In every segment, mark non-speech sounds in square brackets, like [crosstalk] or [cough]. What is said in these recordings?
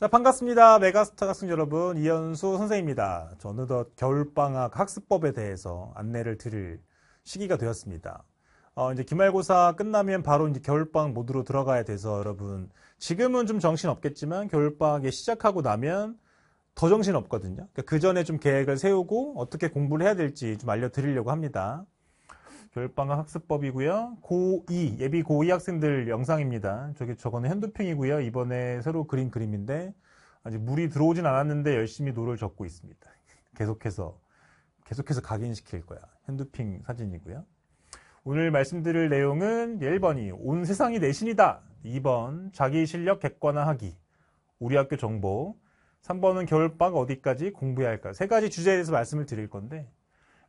자, 반갑습니다. 메가스타 학생 여러분, 이현수 선생입니다. 어느덧 겨울방학 학습법에 대해서 안내를 드릴 시기가 되었습니다. 어, 이제 기말고사 끝나면 바로 이제 겨울방학 모드로 들어가야 돼서 여러분, 지금은 좀 정신 없겠지만 겨울방학이 시작하고 나면 더 정신 없거든요. 그러니까 그 전에 좀 계획을 세우고 어떻게 공부를 해야 될지 좀 알려드리려고 합니다. 교육방과 학습법이고요. 고2 예비 고2 학생들 영상입니다. 저기 저거는 현두핑이고요. 이번에 새로 그린 그림인데 아직 물이 들어오진 않았는데 열심히 노를 젓고 있습니다. [laughs] 계속해서 계속해서 각인시킬 거야. 현두핑 사진이고요. 오늘 말씀드릴 내용은 1번이 온 세상이 내신이다. 2번 자기 실력 객관화하기. 우리 학교 정보. 3번은 겨울방 어디까지 공부해야 할까? 세 가지 주제에 대해서 말씀을 드릴 건데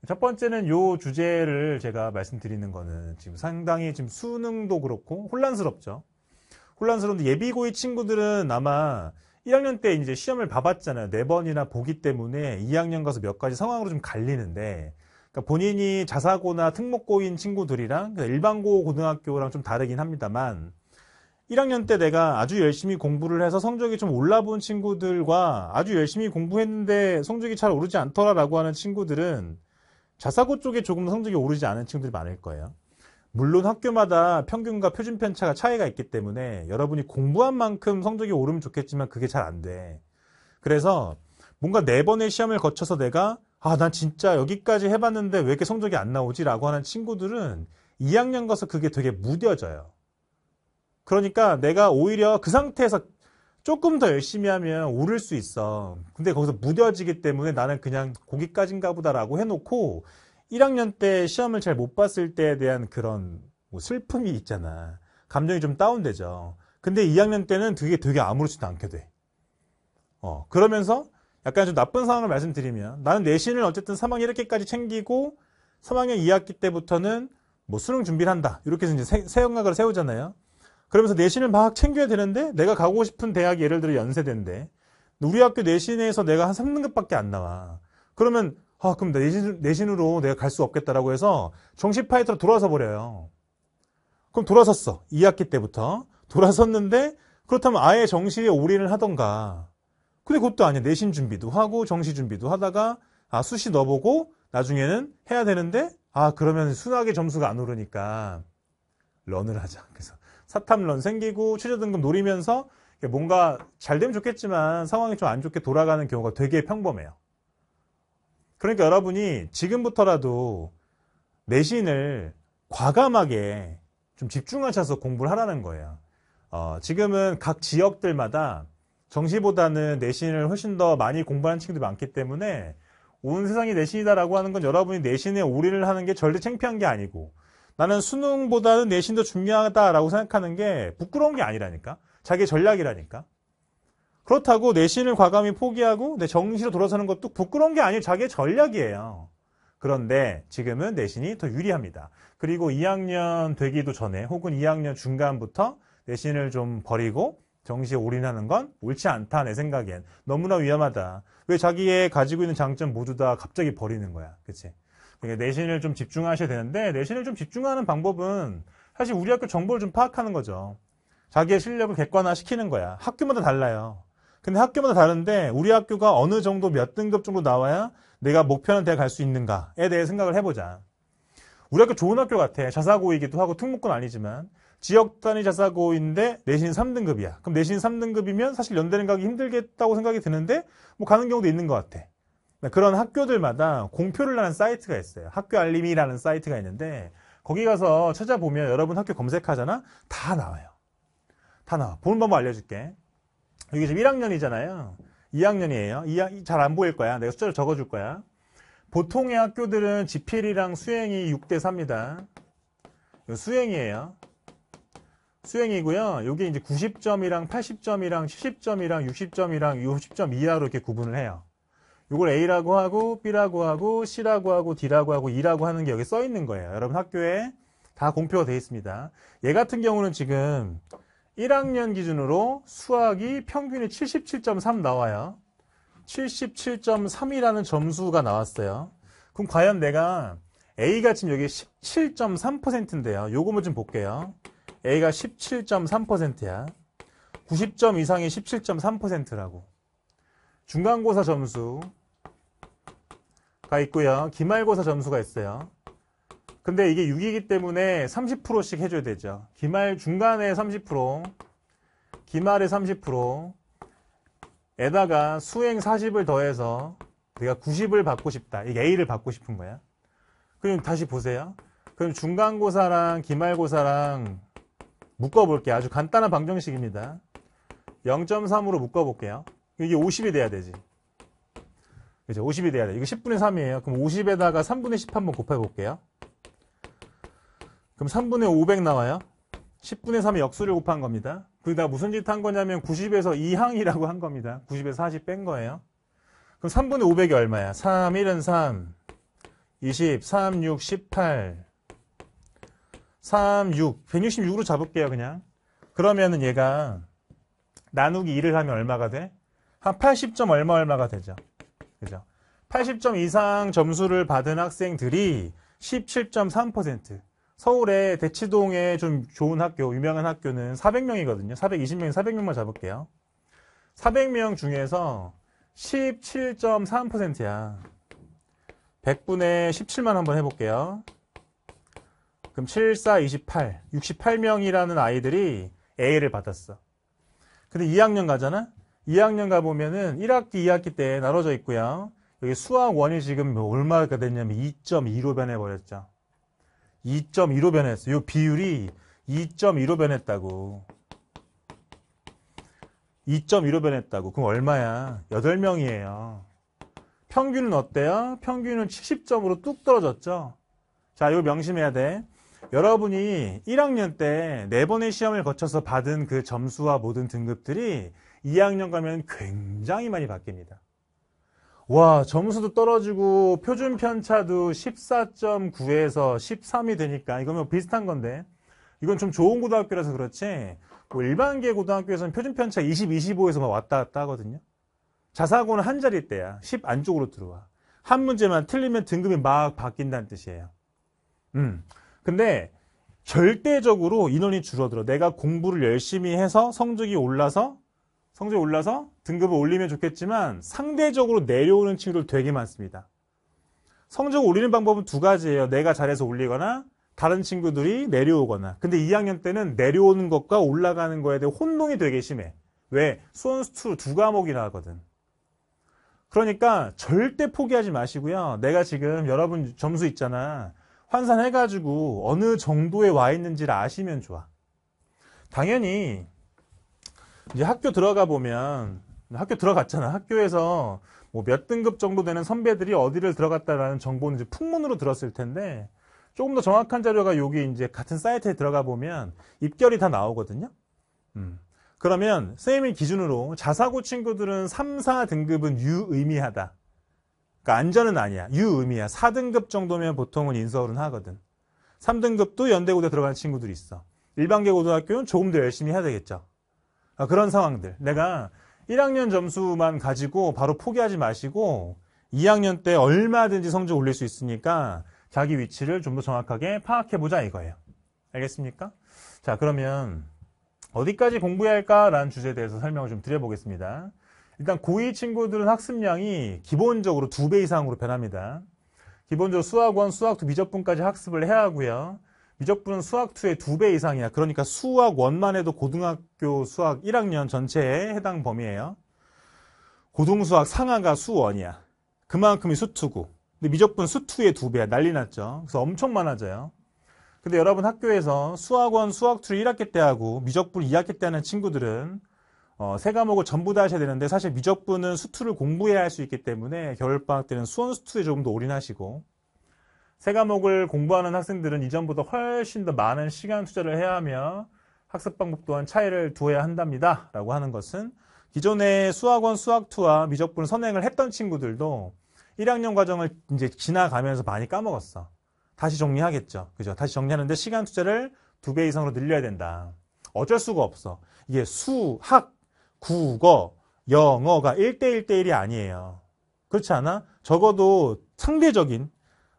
첫 번째는 요 주제를 제가 말씀드리는 거는 지금 상당히 지금 수능도 그렇고 혼란스럽죠. 혼란스러운데 예비고의 친구들은 아마 1학년 때 이제 시험을 봐봤잖아요. 네 번이나 보기 때문에 2학년 가서 몇 가지 상황으로 좀 갈리는데 그러니까 본인이 자사고나 특목고인 친구들이랑 그러니까 일반고 고등학교랑 좀 다르긴 합니다만 1학년 때 내가 아주 열심히 공부를 해서 성적이 좀 올라본 친구들과 아주 열심히 공부했는데 성적이 잘 오르지 않더라라고 하는 친구들은 자사고 쪽에 조금 성적이 오르지 않은 친구들이 많을 거예요. 물론 학교마다 평균과 표준 편차가 차이가 있기 때문에 여러분이 공부한 만큼 성적이 오르면 좋겠지만 그게 잘 안 돼. 그래서 뭔가 네 번의 시험을 거쳐서 내가 아, 난 진짜 여기까지 해봤는데 왜 이렇게 성적이 안 나오지? 라고 하는 친구들은 2학년 가서 그게 되게 무뎌져요. 그러니까 내가 오히려 그 상태에서 조금 더 열심히 하면 오를 수 있어. 근데 거기서 무뎌지기 때문에 나는 그냥 고기까진가 보다라고 해놓고 1학년 때 시험을 잘 못 봤을 때에 대한 그런 뭐 슬픔이 있잖아. 감정이 좀 다운되죠. 근데 2학년 때는 그게 되게 아무렇지도 않게 돼. 어, 그러면서 약간 좀 나쁜 상황을 말씀드리면 나는 내신을 어쨌든 3학년 이렇게까지 챙기고 3학년 2학기 때부터는 뭐 수능 준비를 한다. 이렇게 해서 이제 새, 새 생각을 세우잖아요. 그러면서 내신을 막 챙겨야 되는데 내가 가고 싶은 대학 예를 들어 연세대인데 우리 학교 내신에서 내가 한 3등급밖에 안 나와. 그러면 아 그럼 내신, 내신으로 내가 갈 수 없겠다라고 해서 정시 파이터로 돌아서 버려요. 그럼 돌아섰어. 2학기 때부터 돌아섰는데 그렇다면 아예 정시에 올인을 하던가. 근데 그것도 아니야. 내신 준비도 하고 정시 준비도 하다가 아 수시 넣어보고 나중에는 해야 되는데 아 그러면 순하게 점수가 안 오르니까 런을 하자. 그래서 사탐론 생기고 최저 등급 노리면서 뭔가 잘 되면 좋겠지만 상황이 좀 안 좋게 돌아가는 경우가 되게 평범해요. 그러니까 여러분이 지금부터라도 내신을 과감하게 좀 집중하셔서 공부를 하라는 거예요. 어, 지금은 각 지역들마다 정시보다는 내신을 훨씬 더 많이 공부하는 친구들이 많기 때문에 온 세상이 내신이다라고 하는 건 여러분이 내신에 올인을 하는 게 절대 창피한 게 아니고 나는 수능보다는 내신 더 중요하다라고 생각하는 게 부끄러운 게 아니라니까. 자기 전략이라니까. 그렇다고 내신을 과감히 포기하고 내 정시로 돌아서는 것도 부끄러운 게 아니에요. 자기의 전략이에요. 그런데 지금은 내신이 더 유리합니다. 그리고 2학년 되기도 전에 혹은 2학년 중간부터 내신을 좀 버리고 정시에 올인하는 건 옳지 않다 내 생각엔 너무나 위험하다. 왜 자기의 가지고 있는 장점 모두 다 갑자기 버리는 거야, 그치 내신을 좀 집중하셔야 되는데 내신을 좀 집중하는 방법은 사실 우리 학교 정보를 좀 파악하는 거죠. 자기의 실력을 객관화시키는 거야. 학교마다 달라요. 근데 학교마다 다른데 우리 학교가 어느 정도 몇 등급 정도 나와야 내가 목표하는 대학 갈 수 있는가에 대해 생각을 해보자. 우리 학교 좋은 학교 같아. 자사고이기도 하고 특목고는 아니지만 지역 단위 자사고인데 내신 3등급이야. 그럼 내신 3등급이면 사실 연대는 가기 힘들겠다고 생각이 드는데 뭐 가는 경우도 있는 것 같아. 네, 그런 학교들마다 공표를 하는 사이트가 있어요. 학교 알림이라는 사이트가 있는데 거기 가서 찾아보면 여러분 학교 검색하잖아? 다 나와요. 다 나와. 보는 방법 알려줄게. 여기 지금 1학년이잖아요. 2학년이에요. 2학, 잘안 보일 거야. 내가 숫자를 적어줄 거야. 보통의 학교들은 지필이랑 수행이 6대3입니다. 수행이에요. 수행이고요. 여기 이제 90점이랑 80점이랑 70점이랑 60점이랑 60점 이하로 이렇게 구분을 해요. 이걸 A라고 하고 B라고 하고 C라고 하고 D라고 하고 E라고 하는 게 여기 써 있는 거예요. 여러분 학교에 다 공표가 되어 있습니다. 얘 같은 경우는 지금 1학년 기준으로 수학이 평균이 77.3 나와요. 77.3이라는 점수가 나왔어요. 그럼 과연 내가 A가 지금 여기 17.3%인데요. 요거만 좀 볼게요. A가 17.3%야. 90점 이상이 17.3%라고. 중간고사 점수 가 있고요. 기말고사 점수가 있어요. 근데 이게 6이기 때문에 30%씩 해줘야 되죠. 기말 중간에 30%, 기말에 30%, 에다가 수행 40을 더해서 내가 90을 받고 싶다. 이게 A를 받고 싶은 거야. 그럼 다시 보세요. 그럼 중간고사랑 기말고사랑 묶어볼게요. 아주 간단한 방정식입니다. 0.3으로 묶어볼게요. 이게 50이 돼야 되지. 그죠? 50이 돼야 돼. 이거 10분의 3이에요. 그럼 50에다가 3분의 10 한번 곱해볼게요. 그럼 3분의 500 나와요. 10분의 3의 역수를 곱한 겁니다. 그다 무슨 짓 한 거냐면 90에서 2항이라고 한 겁니다. 90에서 40 뺀 거예요. 그럼 3분의 500이 얼마야? 3, 1은 3, 20, 3, 6, 18, 3, 6, 166으로 잡을게요, 그냥. 그러면은 얘가 나누기 2를 하면 얼마가 돼? 한 80점 얼마 얼마가 되죠. 그죠? 80점 이상 점수를 받은 학생들이 17.3% 서울의 대치동에 좀 좋은 학교, 유명한 학교는 400명이거든요. 420명, 400명만 잡을게요. 400명 중에서 17.3%야. 100분의 17만 한번 해볼게요. 그럼 7, 4, 28, 68명이라는 아이들이 A를 받았어. 근데 2학년 가잖아? 2학년 가보면은 1학기, 2학기 때 나눠져 있고요. 여기 수학원이 지금 뭐 얼마가 됐냐면 2.2로 변해버렸죠. 2.2로 변했어요. 이 비율이 2.2로 변했다고. 2.2로 변했다고. 그럼 얼마야? 8명이에요. 평균은 어때요? 평균은 70점으로 뚝 떨어졌죠. 자, 이거 명심해야 돼. 여러분이 1학년 때 4번의 시험을 거쳐서 받은 그 점수와 모든 등급들이 2학년 가면 굉장히 많이 바뀝니다. 와 점수도 떨어지고 표준 편차도 14.9에서 13이 되니까 이거뭐 비슷한 건데 이건 좀 좋은 고등학교라서 그렇지 뭐 일반계 고등학교에서는 표준 편차 20, 25에서 막 왔다 갔다 하거든요. 자사고는 한 자리대야. 10 안쪽으로 들어와. 한 문제만 틀리면 등급이 막 바뀐다는 뜻이에요. 음. 근데 절대적으로 인원이 줄어들어. 내가 공부를 열심히 해서 성적이 올라서 성적이 올라서 등급을 올리면 좋겠지만 상대적으로 내려오는 친구들 되게 많습니다. 성적 올리는 방법은 두 가지예요. 내가 잘해서 올리거나 다른 친구들이 내려오거나. 근데 2학년 때는 내려오는 것과 올라가는 거에 대해 혼동이 되게 심해. 왜? 수원수2 두 과목이나 하거든. 그러니까 절대 포기하지 마시고요. 내가 지금 여러분 점수 있잖아. 환산해가지고 어느 정도에 와 있는지를 아시면 좋아. 당연히 이제 학교 들어가 보면 학교 들어갔잖아. 학교에서 뭐 몇 등급 정도 되는 선배들이 어디를 들어갔다라는 정보는 이제 풍문으로 들었을 텐데 조금 더 정확한 자료가 여기 이제 같은 사이트에 들어가 보면 입결이 다 나오거든요. 음. 그러면 선생님이 기준으로 자사고 친구들은 3, 4등급은 유의미하다. 그러니까 안전은 아니야. 유의미야. 4등급 정도면 보통은 인서울은 하거든. 3등급도 연대고대 들어가는 친구들이 있어. 일반계 고등학교는 조금 더 열심히 해야 되겠죠. 아, 그런 상황들. 내가 1학년 점수만 가지고 바로 포기하지 마시고 2학년 때 얼마든지 성적 올릴 수 있으니까 자기 위치를 좀 더 정확하게 파악해보자 이거예요. 알겠습니까? 자, 그러면 어디까지 공부해야 할까라는 주제에 대해서 설명을 좀 드려보겠습니다. 일단 고2 친구들은 학습량이 기본적으로 두 배 이상으로 변합니다. 기본적으로 수학원, 수학 2 미적분까지 학습을 해야 하고요. 미적분은 수학 2의 2배 이상이야. 그러니까 수학 1만 해도 고등학교 수학 1학년 전체에 해당 범위예요. 고등수학 상하가 수원이야. 그만큼이 수투고. 근데 미적분 수투의 2배야. 난리 났죠. 그래서 엄청 많아져요. 근데 여러분 학교에서 수학원 수학2를 1학기 때 하고 미적분 2학기 때 하는 친구들은 어, 세 과목을 전부 다 하셔야 되는데 사실 미적분은 수투를 공부해야 할 수 있기 때문에 겨울방학 때는 수원 수투에 조금 더 올인하시고 세 과목을 공부하는 학생들은 이전보다 훨씬 더 많은 시간 투자를 해야 하며 학습 방법 또한 차이를 두어야 한답니다. 라고 하는 것은 기존의 수학원 수학2와 미적분 선행을 했던 친구들도 1학년 과정을 이제 지나가면서 많이 까먹었어. 다시 정리하겠죠. 그죠? 다시 정리하는데 시간 투자를 두 배 이상으로 늘려야 된다. 어쩔 수가 없어. 이게 수학, 국어, 영어가 1대1대1이 아니에요. 그렇지 않아? 적어도 상대적인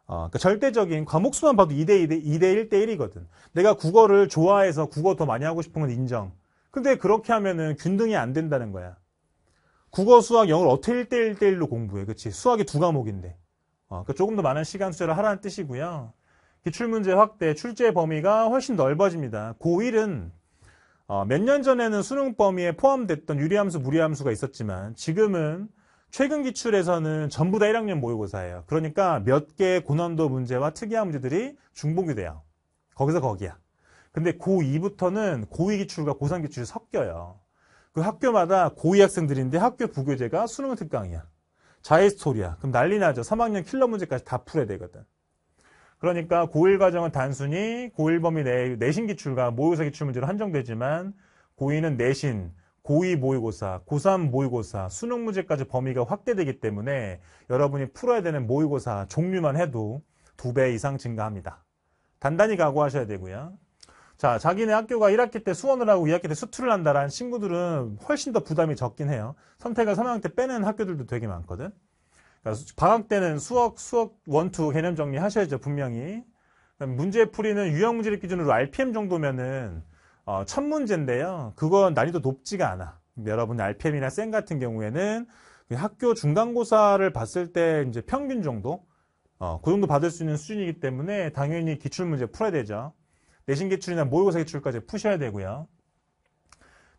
어, 그 절대적인 과목수만 봐도 2대 2대 2대 1대 1이거든. 내가 국어를 좋아해서 국어 더 많이 하고 싶은 건 인정. 근데 그렇게 하면은 균등이 안 된다는 거야. 국어, 수학, 영어를 어떻게 1대 1대 1로 공부해, 그렇지? 수학이 두 과목인데. 어, 그 조금 더 많은 시간 투자를 하라는 뜻이고요. 기출문제 확대, 출제 범위가 훨씬 넓어집니다. 고1은 어, 몇 년 전에는 수능 범위에 포함됐던 유리함수, 무리함수가 있었지만 지금은 최근 기출에서는 전부 다 1학년 모의고사예요. 그러니까 몇 개의 고난도 문제와 특이한 문제들이 중복이 돼요. 거기서 거기야. 근데 고2부터는 고2 기출과 고3 기출이 섞여요. 그 학교마다 고2 학생들인데 학교 부교재가 수능 특강이야. 자해 스토리야. 그럼 난리 나죠. 3학년 킬러 문제까지 다 풀어야 되거든. 그러니까 고1 과정은 단순히 고1 범위 내 내신 기출과 모의고사 기출 문제로 한정되지만 고2는 내신, 고2 모의고사, 고3 모의고사, 수능 문제까지 범위가 확대되기 때문에 여러분이 풀어야 되는 모의고사 종류만 해도 두 배 이상 증가합니다. 단단히 각오하셔야 되고요. 자, 자기네 학교가 1학기 때 수원을 하고 2학기 때 수투를 한다라는 친구들은 훨씬 더 부담이 적긴 해요. 선택을 3학년 때 빼는 학교들도 되게 많거든. 그러니까 방학 때는 수학, 수학 원투 개념 정리 하셔야죠, 분명히. 문제 풀이는 유형 문제를 기준으로 RPM 정도면은 어, 첫 문제인데요. 그건 난이도 높지가 않아. 여러분 RPM이나 센 같은 경우에는 그 학교 중간고사를 봤을 때 이제 평균 정도 어, 그 정도 받을 수 있는 수준이기 때문에 당연히 기출문제 풀어야 되죠. 내신 기출이나 모의고사 기출까지 푸셔야 되고요.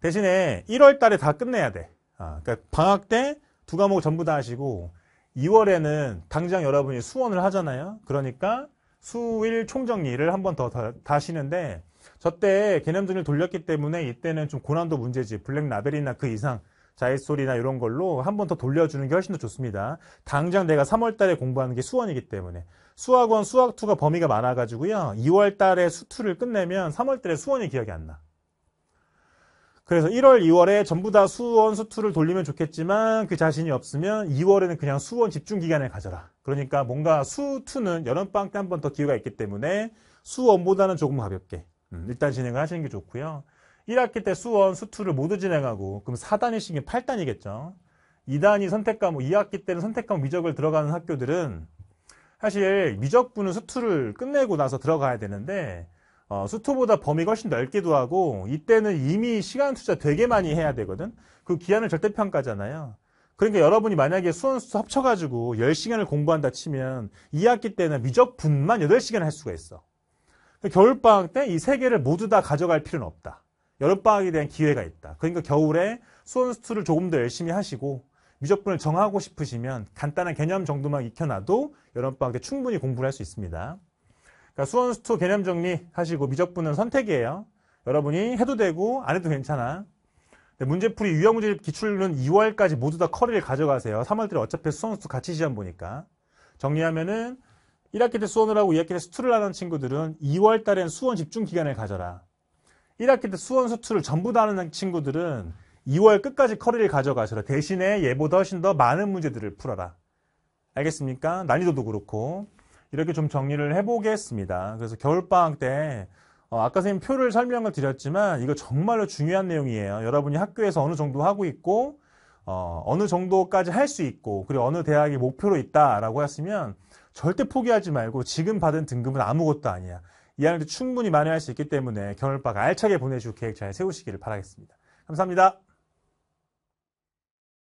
대신에 1월 달에 다 끝내야 돼. 아, 그러니까 방학 때 두 과목 전부 다 하시고 2월에는 당장 여러분이 수원을 하잖아요. 그러니까 수일 총정리를 한 번 더 다시는데 저 때 개념전을 돌렸기 때문에 이때는 좀 고난도 문제지 블랙 라벨이나 그 이상 자이솔이나 이런 걸로 한 번 더 돌려주는 게 훨씬 더 좋습니다. 당장 내가 3월 달에 공부하는 게 수원이기 때문에 수학원 수학2가 범위가 많아가지고요. 2월 달에 수2를 끝내면 3월 달에 수원이 기억이 안 나. 그래서 1월, 2월에 전부 다 수원, 수2를 돌리면 좋겠지만 그 자신이 없으면 2월에는 그냥 수원 집중 기간을 가져라. 그러니까 뭔가 수투는 여름방학 때 한 번 더 기회가 있기 때문에 수원보다는 조금 가볍게 음, 일단 진행을 하시는 게 좋고요. 1학기 때 수원, 수투를 모두 진행하고 그럼 4단이시면 8단이겠죠. 2단이 선택 과목, 2학기 때는 선택 과목 미적을 들어가는 학교들은 사실 미적분은 수투를 끝내고 나서 들어가야 되는데 어, 수투보다 범위가 훨씬 넓기도 하고 이때는 이미 시간 투자 되게 많이 해야 되거든. 그 기한을 절대평가잖아요. 그러니까 여러분이 만약에 수원수 합쳐가지고 10시간을 공부한다 치면 2학기 때는 미적분만 8시간 을할 수가 있어. 그러니까 겨울방학 때 이 세 개를 모두 다 가져갈 필요는 없다. 여름방학에 대한 기회가 있다. 그러니까 겨울에 수원수를 조금 더 열심히 하시고 미적분을 정하고 싶으시면 간단한 개념 정도만 익혀놔도 여름방학 때 충분히 공부를 할 수 있습니다. 그러니까 수원수2 개념 정리 하시고 미적분은 선택이에요. 여러분이 해도 되고 안 해도 괜찮아. 네, 문제풀이 유형 문제 기출은 2월까지 모두 다 커리를 가져가세요. 3월달에 어차피 수험수 같이 시험 보니까. 정리하면은 1학기 때 수원을 하고 2학기 때 수투를 하는 친구들은 2월 달엔 수원 집중 기간을 가져라. 1학기 때 수원 수투를 전부 다 하는 친구들은 2월 끝까지 커리를 가져가셔라. 대신에 얘보다 훨씬 더 많은 문제들을 풀어라. 알겠습니까? 난이도도 그렇고. 이렇게 좀 정리를 해보겠습니다. 그래서 겨울방학 때 어, 아까 선생님 표를 설명을 드렸지만 이거 정말로 중요한 내용이에요. 여러분이 학교에서 어느 정도 하고 있고 어, 어느 정도까지 할 수 있고 그리고 어느 대학이 목표로 있다라고 했으면 절대 포기하지 말고 지금 받은 등급은 아무것도 아니야. 이 학년 때 충분히 만회할 수 있기 때문에 겨울방 알차게 보내줄 계획 잘 세우시기를 바라겠습니다. 감사합니다.